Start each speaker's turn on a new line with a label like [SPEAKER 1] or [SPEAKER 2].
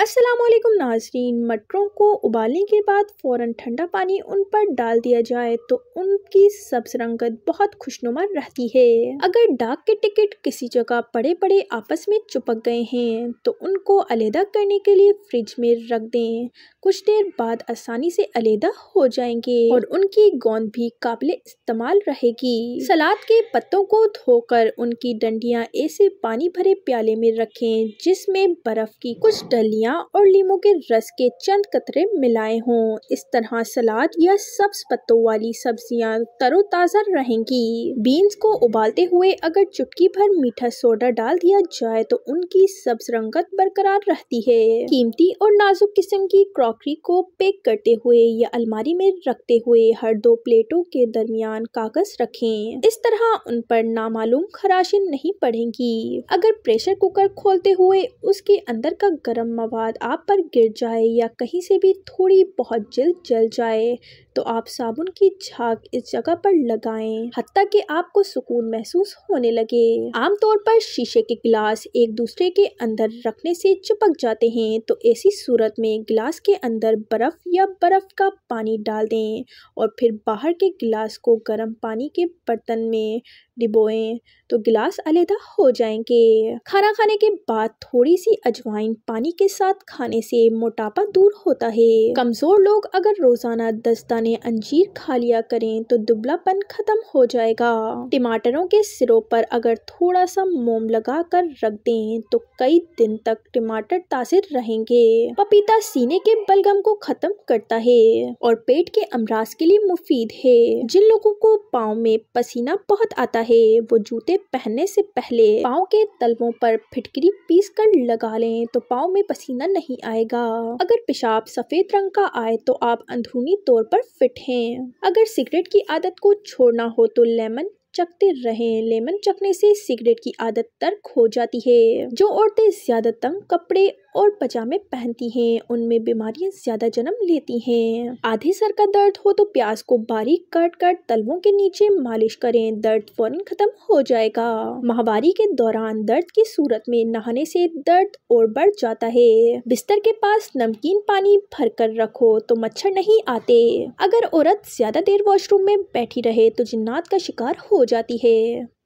[SPEAKER 1] वालेकुम नाजरीन मटरों को उबालने के बाद फौरन ठंडा पानी उन पर डाल दिया जाए तो उनकी सब्ज रंगत बहुत खुशनुमा रहती है अगर डाक के टिकट किसी जगह पड़े पड़े आपस में चुपक गए हैं तो उनको अलहदा करने के लिए फ्रिज में रख दें कुछ देर बाद आसानी से अलहदा हो जाएंगे और उनकी गोंद भी काबिल इस्तेमाल रहेगी सलाद के पत्तों को धोकर उनकी डंडिया ऐसे पानी भरे प्याले में रखे जिसमे बर्फ की कुछ डलिया धनिया और लीमू के रस के चंद कतरे मिलाए हों इस तरह सलाद या सब्ज पत्तों वाली सब्जियां तरोताज़ा रहेंगी बीन्स को उबालते हुए अगर चुटकी भर मीठा सोडा डाल दिया जाए तो उनकी सब्ज रंगत बरकरार रहती है कीमती और नाजुक किस्म की क्रॉकरी को पैक करते हुए या अलमारी में रखते हुए हर दो प्लेटों के दरमियान कागज रखें इस तरह उन पर नामालूम खराशें नहीं पड़ेंगी अगर प्रेशर कुकर खोलते हुए उसके अंदर का गर्म मवाद बाद आप पर गिर जाए या कहीं से भी थोड़ी बहुत जल्द जल जाए तो आप साबुन की झाग इस जगह पर लगाएं हती कि आपको सुकून महसूस होने लगे आमतौर पर शीशे के गिलास एक दूसरे के अंदर रखने से चिपक जाते हैं तो ऐसी सूरत में गिलास के अंदर बर्फ या बर्फ का पानी डाल दें और फिर बाहर के गिलास को गर्म पानी के बर्तन में डिबोए तो गिलास अलहदा हो जाएंगे खाना खाने के बाद थोड़ी सी अजवाइन पानी के साथ खाने से मोटापा दूर होता है कमज़ोर लोग अगर रोज़ाना दस्ताने दाने अंजीर खा लिया करें तो दुबलापन खत्म हो जाएगा टमाटरों के सिरों पर अगर थोड़ा सा मोम लगा कर रख दें तो कई दिन तक टमाटर तासिर रहेंगे पपीता सीने के बलगम को खत्म करता है और पेट के अमराज के लिए मुफीद है जिन लोगों को पाँव में पसीना बहुत आता है वो जूते पहनने से पहले पाँव के तलवों पर फिटकरी पीस कर लगा लें तो पाँव में पसीना नहीं आएगा अगर पेशाब सफेद रंग का आए तो आप अंदरूनी तौर पर फिट हैं अगर सिगरेट की आदत को छोड़ना हो तो लेमन चकते रहें लेमन चकने से सिगरेट की आदत तर्क हो जाती है जो औरतें ज्यादातर कपड़े और पजामे पहनती हैं उनमें बीमारियां ज्यादा जन्म लेती हैं आधे सर का दर्द हो तो प्याज को बारीक काट कर तलवों के नीचे मालिश करें दर्द फौरन खत्म हो जाएगा महावारी के दौरान दर्द की सूरत में नहाने से दर्द और बढ़ जाता है बिस्तर के पास नमकीन पानी भर कर रखो तो मच्छर नहीं आते अगर औरत ज्यादा देर वॉशरूम में बैठी रहे तो जिन्नात का शिकार हो जाती है